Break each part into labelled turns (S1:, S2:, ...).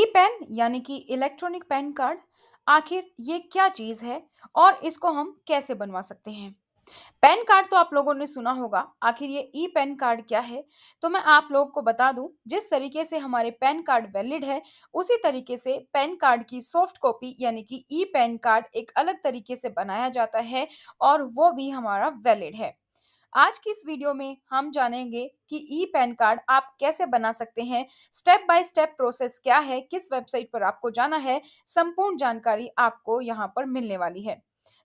S1: ई pen यानी कि electronic pan card आखिर ये क्या चीज है और इसको हम कैसे बनवा सकते हैं पैन कार्ड तो आप लोगों ने सुना होगा आखिर ये ई पैन कार्ड क्या है तो मैं आप लोग को बता दूं जिस तरीके से हमारे पैन कार्ड वैलिड है उसी तरीके से पैन कार्ड की सॉफ्ट कॉपी यानी कि ई पैन कार्ड एक अलग तरीके से बनाया जाता है और वो भी हमारा वैलिड है आज की इस वीडियो में हम जानेंगे कि ई पैन कार्ड आप कैसे बना सकते हैं स्टेप बाय स्टेप प्रोसेस क्या है किस वेबसाइट पर आपको जाना है संपूर्ण जानकारी आपको यहाँ पर मिलने वाली है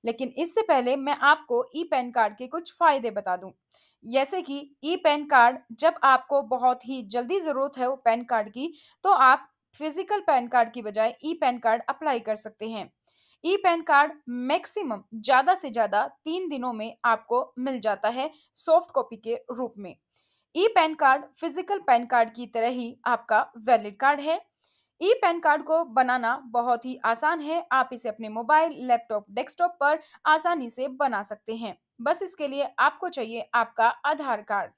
S1: लेकिन इससे पहले मैं आपको ई पैन कार्ड के कुछ फायदे बता दूं जैसे कि ई पैन कार्ड जब आपको बहुत ही जल्दी ज़रूरत है वो पैन कार्ड की तो आप फिजिकल पैन कार्ड की बजाय ई पैन कार्ड अप्लाई कर सकते हैं ई पैन कार्ड मैक्सिमम ज्यादा से ज्यादा तीन दिनों में आपको मिल जाता है सॉफ्ट कॉपी के रूप में e PAN card physical PAN card की तरह ही आपका वैलिड कार्ड है ई पैन कार्ड को बनाना बहुत ही आसान है आप इसे अपने मोबाइल लैपटॉप डेस्कटॉप पर आसानी से बना सकते हैं बस इसके लिए आपको चाहिए आपका Aadhaar card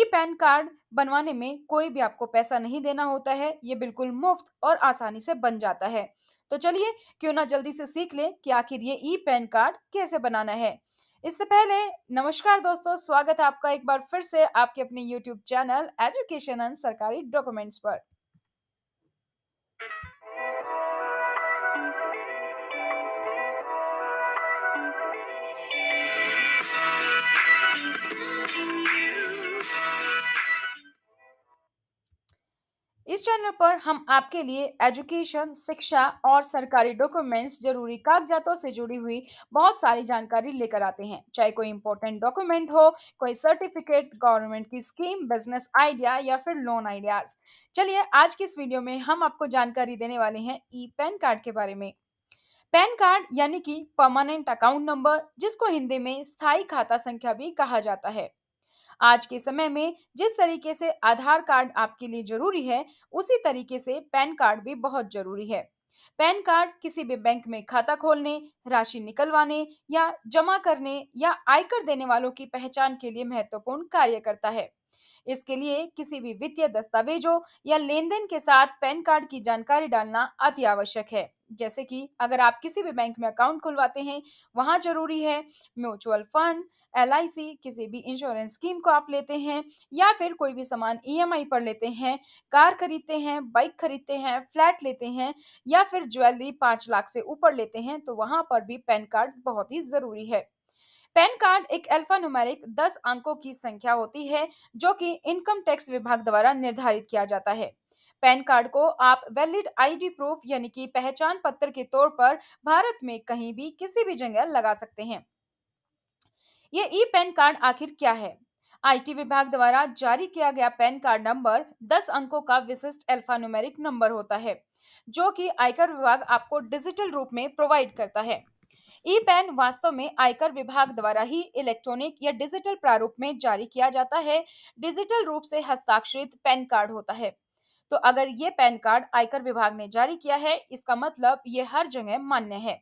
S1: e PAN card बनवाने में कोई भी आपको पैसा नहीं देना होता है ये बिल्कुल मुफ्त और आसानी से बन जाता है तो चलिए क्यों ना जल्दी से सीख लें कि आखिर ये ई पैन कार्ड कैसे बनाना है इससे पहले नमस्कार दोस्तों स्वागत है आपका एक बार फिर से आपके अपने YouTube चैनल एजुकेशन एंड सरकारी डॉक्यूमेंट्स पर इस चैनल पर हम आपके लिए एजुकेशन शिक्षा और सरकारी डॉक्यूमेंट्स जरूरी कागजातों से जुड़ी हुई बहुत सारी जानकारी लेकर आते हैं चाहे कोई इंपॉर्टेंट डॉक्यूमेंट हो कोई सर्टिफिकेट गवर्नमेंट की स्कीम बिजनेस आइडिया या फिर लोन आइडियाज चलिए आज की इस वीडियो में हम आपको जानकारी देने वाले हैं ई पैन कार्ड के बारे में पैन कार्ड यानी कि परमानेंट अकाउंट नंबर जिसको हिंदी में स्थायी खाता संख्या भी कहा जाता है आज के समय में जिस तरीके से आधार कार्ड आपके लिए जरूरी है उसी तरीके से पैन कार्ड भी बहुत जरूरी है पैन कार्ड किसी भी बैंक में खाता खोलने राशि निकलवाने या जमा करने या आयकर देने वालों की पहचान के लिए महत्वपूर्ण कार्य करता है इसके लिए किसी भी वित्तीय दस्तावेजों या लेन देन के साथ पैन कार्ड की जानकारी डालना अति आवश्यक है जैसे कि अगर आप किसी भी बैंक में अकाउंट खुलवाते हैं वहां जरूरी है म्यूचुअल फंड एल किसी भी इंश्योरेंस स्कीम को आप लेते हैं या फिर कोई भी सामान ई पर लेते हैं कार खरीदते हैं बाइक खरीदते हैं फ्लैट लेते हैं या फिर ज्वेलरी पांच लाख से ऊपर लेते हैं तो वहां पर भी पैन कार्ड बहुत ही ज़रूरी है पैन कार्ड एक अल्फानुमेरिक दस अंकों की संख्या होती है जो कि इनकम टैक्स विभाग द्वारा निर्धारित किया जाता है पैन कार्ड को आप वैलिड आईडी प्रूफ यानी कि पहचान पत्र के तौर पर भारत में कहीं भी किसी भी जगह लगा सकते हैं ये ई पैन कार्ड आखिर क्या है आईटी विभाग द्वारा जारी किया गया पैन कार्ड नंबर 10 अंकों का विशिष्ट अल्फानुमेरिक नंबर होता है जो कि आयकर विभाग आपको डिजिटल रूप में प्रोवाइड करता है ई पैन वास्तव में आयकर विभाग द्वारा ही इलेक्ट्रॉनिक या डिजिटल प्रारूप में जारी किया जाता है डिजिटल रूप से हस्ताक्षरित पैन कार्ड होता है तो अगर ये पैन कार्ड आयकर विभाग ने जारी किया है इसका मतलब ये हर जगह मान्य है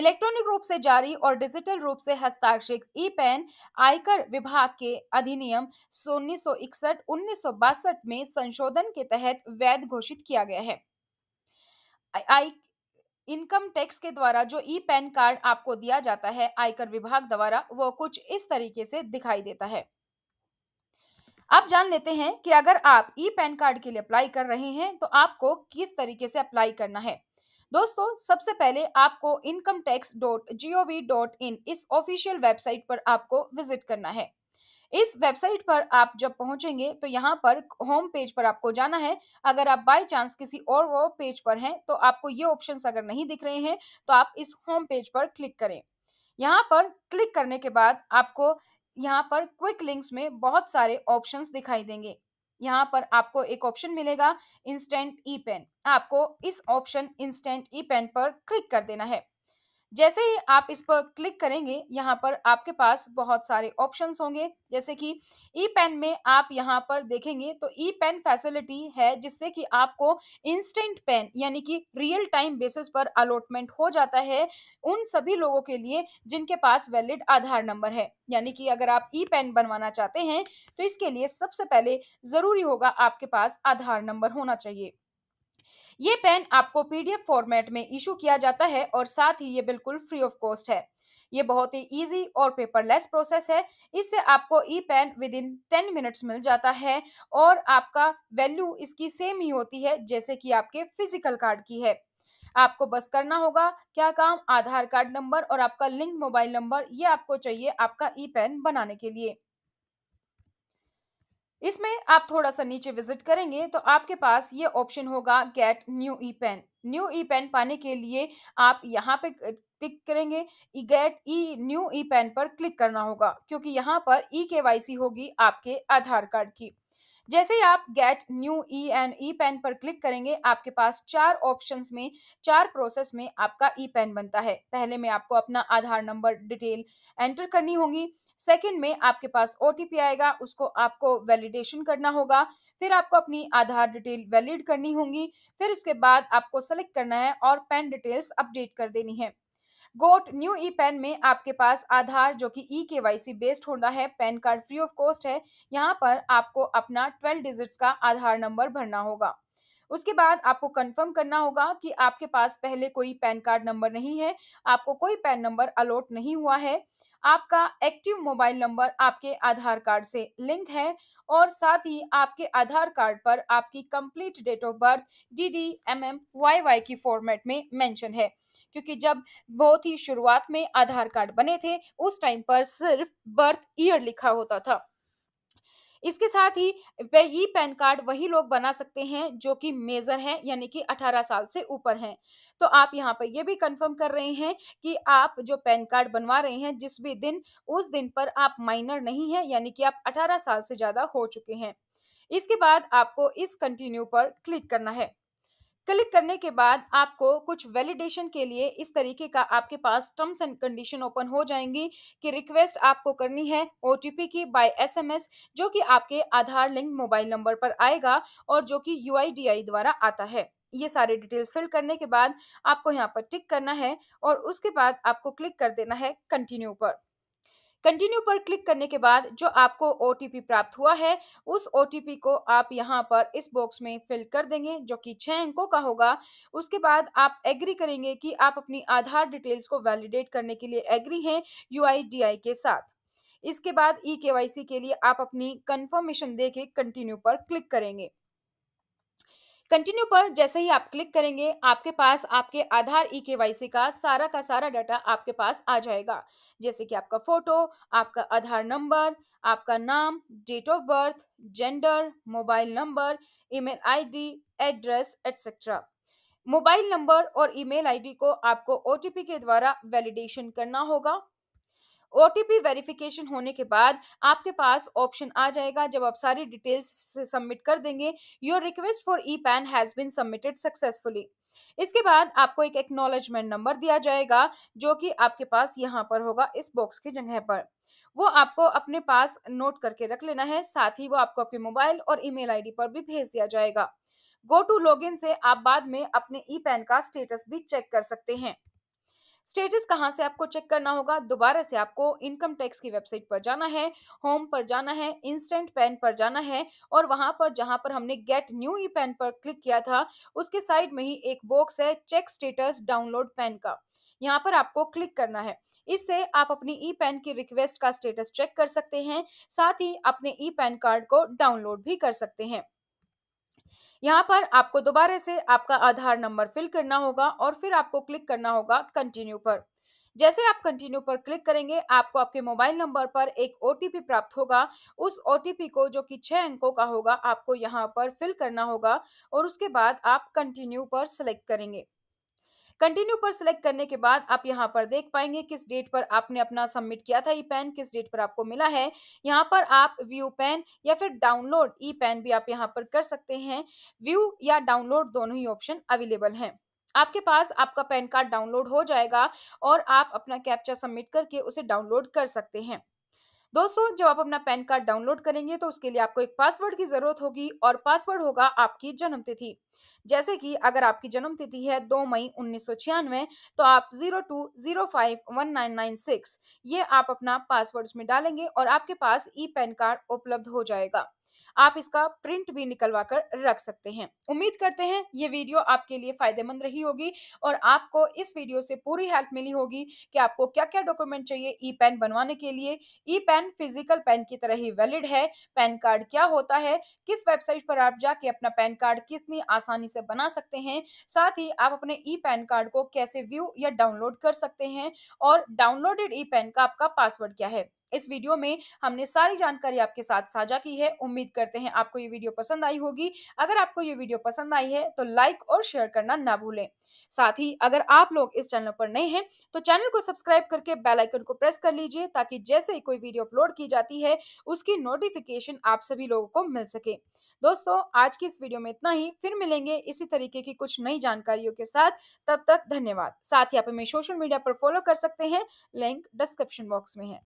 S1: इलेक्ट्रॉनिक रूप से जारी और डिजिटल रूप से हस्ताक्षरित ई पैन आयकर विभाग के अधिनियम उन्नीस सौ में संशोधन के तहत वैध घोषित किया गया है इनकम टैक्स के द्वारा जो ई पैन कार्ड आपको दिया जाता है आयकर विभाग द्वारा वो कुछ इस तरीके से दिखाई देता है आप जान लेते हैं कि अगर आप ई पैन कार्ड के लिए अप्लाई कर रहे हैं तो आपको किस तरीके से अप्लाई करना है दोस्तों सबसे पहले आपको income tax dot G O V dot in इस ऑफिशियल वेबसाइट पर आपको विजिट करना है इस वेबसाइट पर आप जब पहुंचेंगे तो यहाँ पर होम पेज पर आपको जाना है अगर आप बाई चांस किसी और वो पेज पर हैं तो आपको ये ऑप्शन अगर नहीं दिख रहे हैं तो आप इस होम पेज पर क्लिक करें यहाँ पर क्लिक करने के बाद आपको यहाँ पर क्विक लिंक्स में बहुत सारे ऑप्शंस दिखाई देंगे यहाँ पर आपको एक ऑप्शन मिलेगा इंस्टेंट ई पेन आपको इस ऑप्शन इंस्टेंट ई पेन पर क्लिक कर देना है जैसे ही आप इस पर क्लिक करेंगे यहाँ पर आपके पास बहुत सारे ऑप्शंस होंगे जैसे कि ई पेन में आप यहाँ पर देखेंगे तो ई पेन फैसिलिटी है जिससे कि आपको इंस्टेंट पेन यानी कि रियल टाइम बेसिस पर अलॉटमेंट हो जाता है उन सभी लोगों के लिए जिनके पास वैलिड आधार नंबर है यानी कि अगर आप ई पेन बनवाना चाहते हैं तो इसके लिए सबसे पहले ज़रूरी होगा आपके पास आधार नंबर होना चाहिए ये पेन आपको पीडीएफ फॉर्मेट में इशू किया जाता है और साथ ही ये बिल्कुल फ्री ऑफ कॉस्ट है ये बहुत ही इजी और पेपरलेस प्रोसेस है इससे आपको e PAN within ten minutes मिल जाता है और आपका वैल्यू इसकी सेम ही होती है जैसे कि आपके फिजिकल कार्ड की है आपको बस करना होगा क्या काम आधार कार्ड नंबर और आपका लिंक मोबाइल नंबर ये आपको चाहिए आपका ई पेन बनाने के लिए इसमें आप थोड़ा सा नीचे विजिट करेंगे तो आपके पास ये ऑप्शन होगा get new e PAN new e PAN पाने के लिए आप यहाँ पे क्लिक करेंगे get e new e PAN पर क्लिक करना होगा क्योंकि यहाँ पर ई के होगी आपके आधार कार्ड की जैसे ही आप get new e N e PAN पर क्लिक करेंगे आपके पास चार ऑप्शंस में चार प्रोसेस में आपका ई पेन बनता है पहले में आपको अपना आधार नंबर डिटेल एंटर करनी होगी सेकंड में आपके पास ओ आएगा उसको आपको वैलिडेशन करना होगा फिर आपको अपनी आधार डिटेल वैलिड करनी होगी फिर उसके बाद आपको सेलेक्ट करना है और पैन डिटेल्स अपडेट कर देनी है गोट न्यू ई पैन में आपके पास आधार जो कि ई के वाई सी बेस्ड होना है PAN card free of cost है यहाँ पर आपको अपना ट्वेल्व डिजिट्स का आधार नंबर भरना होगा उसके बाद आपको कंफर्म करना होगा कि आपके पास पहले कोई पैन कार्ड नंबर नहीं है आपको कोई पैन नंबर अलॉट नहीं हुआ है आपका एक्टिव मोबाइल नंबर आपके आधार कार्ड से लिंक है और साथ ही आपके आधार कार्ड पर आपकी complete date of birth D D M M Y Y की फॉर्मेट में मेंशन है क्योंकि जब बहुत ही शुरुआत में आधार कार्ड बने थे उस टाइम पर सिर्फ बर्थ ईयर लिखा होता था इसके साथ ही वे ई पैन कार्ड वही लोग बना सकते हैं जो कि मेजर हैं यानी कि 18 साल से ऊपर हैं तो आप यहाँ पर यह भी कंफर्म कर रहे हैं कि आप जो पैन कार्ड बनवा रहे हैं जिस भी दिन उस दिन पर आप माइनर नहीं है यानी कि आप अठारह साल से ज्यादा हो चुके हैं इसके बाद आपको इस कंटिन्यू पर क्लिक करना है क्लिक करने के बाद आपको कुछ वैलिडेशन के लिए इस तरीके का आपके पास टर्म्स एंड कंडीशन ओपन हो जाएंगी कि रिक्वेस्ट आपको करनी है ओ की बाय एस जो कि आपके आधार लिंक मोबाइल नंबर पर आएगा और जो कि यू द्वारा आता है ये सारे डिटेल्स फिल करने के बाद आपको यहाँ पर टिक करना है और उसके बाद आपको क्लिक कर देना है कंटिन्यू पर कंटिन्यू पर क्लिक करने के बाद जो आपको ओ प्राप्त हुआ है उस ओ को आप यहाँ पर इस बॉक्स में फिल कर देंगे जो कि छः अंकों का होगा उसके बाद आप एग्री करेंगे कि आप अपनी आधार डिटेल्स को वैलिडेट करने के लिए एग्री हैं यू के साथ इसके बाद ई e के लिए आप अपनी कन्फर्मेशन दे कंटिन्यू पर क्लिक करेंगे कंटिन्यू पर जैसे ही आप क्लिक करेंगे आपके पास आपके आधार ई e के का सारा का सारा डाटा आपके पास आ जाएगा जैसे कि आपका फोटो आपका आधार नंबर आपका नाम date of birth gender mobile number email ID address etcetera mobile number और ईमेल आईडी को आपको ओटीपी के द्वारा वैलिडेशन करना होगा ओ वेरिफिकेशन होने के बाद आपके पास ऑप्शन आ जाएगा जब आप सारी डिटेल्स सबमिट कर देंगे your request for e PAN has been submitted successfully इसके बाद आपको एक एक्नॉलेजमेंट नंबर दिया जाएगा जो कि आपके पास यहाँ पर होगा इस बॉक्स की जगह पर वो आपको अपने पास नोट करके रख लेना है साथ ही वो आपको अपने मोबाइल और ईमेल आईडी पर भी भेज दिया जाएगा गो टू लॉगिन से आप बाद में अपने ई पैन का स्टेटस भी चेक कर सकते हैं स्टेटस कहाँ से आपको चेक करना होगा दोबारा से आपको इनकम टैक्स की वेबसाइट पर जाना है होम पर जाना है इंस्टेंट पैन पर जाना है और वहां पर जहां पर हमने गेट न्यू ई पैन पर क्लिक किया था उसके साइड में ही एक बॉक्स है चेक स्टेटस डाउनलोड पैन का यहाँ पर आपको क्लिक करना है इससे आप अपनी ई पैन की रिक्वेस्ट का स्टेटस चेक कर सकते हैं साथ ही अपने ई पैन कार्ड को डाउनलोड भी कर सकते हैं यहाँ पर आपको दोबारा से आपका आधार नंबर फिल करना होगा और फिर आपको क्लिक करना होगा कंटिन्यू पर जैसे आप कंटिन्यू पर क्लिक करेंगे आपको आपके मोबाइल नंबर पर एक ओ प्राप्त होगा उस ओ को जो कि छः अंकों का होगा आपको यहाँ पर फिल करना होगा और उसके बाद आप कंटिन्यू पर सेलेक्ट करेंगे कंटिन्यू पर सिलेक्ट करने के बाद आप यहाँ पर देख पाएंगे किस डेट पर आपने अपना सबमिट किया था ई पैन किस डेट पर आपको मिला है यहाँ पर आप व्यू पैन या फिर डाउनलोड ई पैन भी आप यहाँ पर कर सकते हैं व्यू या डाउनलोड दोनों ही ऑप्शन अवेलेबल हैं आपके पास आपका पैन कार्ड डाउनलोड हो जाएगा और आप अपना कैप्चा सबमिट करके उसे डाउनलोड कर सकते हैं दोस्तों जब आप अपना पैन कार्ड डाउनलोड करेंगे तो उसके लिए आपको एक पासवर्ड की जरूरत होगी और पासवर्ड होगा आपकी जन्म तिथि जैसे कि अगर आपकी जन्म तिथि है दो मई उन्नीस तो आप zero two zero five one nine nine six ये आप अपना पासवर्ड में डालेंगे और आपके पास ई पैन कार्ड उपलब्ध हो जाएगा आप इसका प्रिंट भी निकलवा कर रख सकते हैं उम्मीद करते हैं ये वीडियो आपके लिए फायदेमंद रही होगी और आपको इस वीडियो से पूरी हेल्प मिली होगी कि आपको क्या क्या डॉक्यूमेंट चाहिए ई पैन बनवाने के लिए ई पैन फिजिकल पैन की तरह ही वैलिड है पैन कार्ड क्या होता है किस वेबसाइट पर आप जाके अपना पैन कार्ड कितनी आसानी से बना सकते हैं साथ ही आप अपने ई पैन कार्ड को कैसे व्यू या डाउनलोड कर सकते हैं और डाउनलोडेड ई पैन का आपका पासवर्ड क्या है इस वीडियो में हमने सारी जानकारी आपके साथ साझा की है उम्मीद करते हैं आपको ये वीडियो पसंद आई होगी अगर आपको ये वीडियो पसंद आई है तो लाइक और शेयर करना ना भूलें साथ ही अगर आप लोग इस चैनल पर नए हैं तो चैनल को सब्सक्राइब करके बेल आइकन को प्रेस कर लीजिए ताकि जैसे ही कोई वीडियो अपलोड की जाती है उसकी नोटिफिकेशन आप सभी लोगों को मिल सके दोस्तों आज की इस वीडियो में इतना ही फिर मिलेंगे इसी तरीके की कुछ नई जानकारियों के साथ तब तक धन्यवाद साथ ही आप हमें सोशल मीडिया पर फॉलो कर सकते हैं लिंक डिस्क्रिप्शन बॉक्स में है